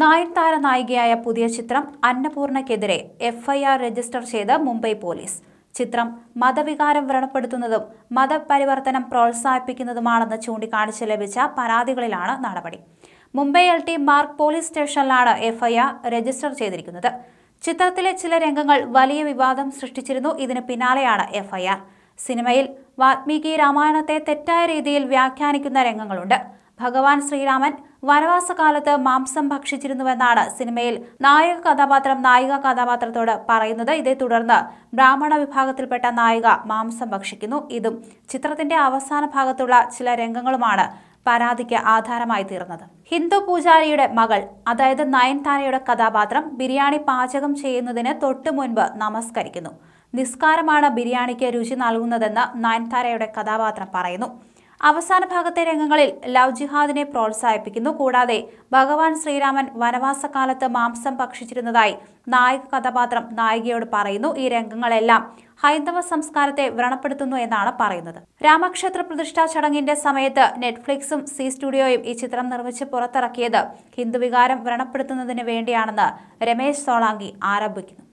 നായൻതാര നായികയായ പുതിയ ചിത്രം അന്നപൂർണയ്ക്കെതിരെ FIR register ചെയ്ത് മുംബൈ പോലീസ് ചിത്രം മതവികാരം വ്രണപ്പെടുത്തുന്നതും മതപരിവർത്തനം പ്രോത്സാഹിപ്പിക്കുന്നതുമാണെന്ന് ചൂണ്ടിക്കാണിച്ച് ലഭിച്ച പരാതികളിലാണ് നടപടി Mumbai L T Marg police സ്റ്റേഷനിലാണ് എഫ്ഐആർ രജിസ്റ്റർ ചെയ്തിരിക്കുന്നത് ചിത്രത്തിലെ ചില രംഗങ്ങൾ വലിയ വിവാദം സൃഷ്ടിച്ചിരുന്നു ഇതിന് പിന്നാലെയാണ് എഫ്ഐആർ സിനിമയിൽ വാത്മീകി രാമായണത്തെ തെറ്റായ രീതിയിൽ വ്യാഖ്യാനിക്കുന്ന രംഗങ്ങളുണ്ട് ഭഗവാൻ ശ്രീരാമൻ വനവാസകാലത്ത് മാംസം ഭക്ഷിച്ചിരുന്നുവെന്നാണ് സിനിമയിൽ നായക കഥാപാത്രം നായിക കഥാപാത്രത്തോട് പറയുന്നത് ഇതേ തുടർന്ന് ബ്രാഹ്മണ വിഭാഗത്തിൽപ്പെട്ട നായിക മാംസം ഭക്ഷിക്കുന്നു ഇതും ചിത്രത്തിന്റെ അവസാന ഭാഗത്തുള്ള ചില രംഗങ്ങളുമാണ് പരാതിക്ക് ആധാരമായി തീർന്നത് ഹിന്ദു പൂജാരിയുടെ മകൾ അതായത് നയൻതാരയുടെ കഥാപാത്രം ബിരിയാണി പാചകം ചെയ്യുന്നതിന് തൊട്ടു മുൻപ് നമസ്കരിക്കുന്നു നിസ്കാരമാണ് ബിരിയാണിക്ക് രുചി നൽകുന്നതെന്ന് നയൻതാരയുടെ കഥാപാത്രം പറയുന്നു അവസാന ഭാഗത്തെ രംഗങ്ങളിൽ ലവ് ജിഹാദിനെ പ്രോത്സാഹിപ്പിക്കുന്നു കൂടാതെ ഭഗവാൻ ശ്രീരാമൻ വനവാസകാലത്ത് മാംസം ഭക്ഷിച്ചിരുന്നതായി നായക കഥാപാത്രം നായികയോട് പറയുന്നു ഈ രംഗങ്ങളെല്ലാം ഹൈന്ദവ സംസ്കാരത്തെ വ്രണപ്പെടുത്തുന്നു എന്നാണ് പറയുന്നത് രാമക്ഷേത്ര പ്രതിഷ്ഠാ ചടങ്ങിന്റെ സമയത്ത് നെറ്റ്ഫ്ലിക്സും സി സ്റ്റുഡിയോയും ഈ ചിത്രം നിർമ്മിച്ച് പുറത്തിറക്കിയത് ഹിന്ദുവികാരം വ്രണപ്പെടുത്തുന്നതിന് വേണ്ടിയാണെന്ന് രമേശ് സോളാങ്കി ആരോപിക്കുന്നു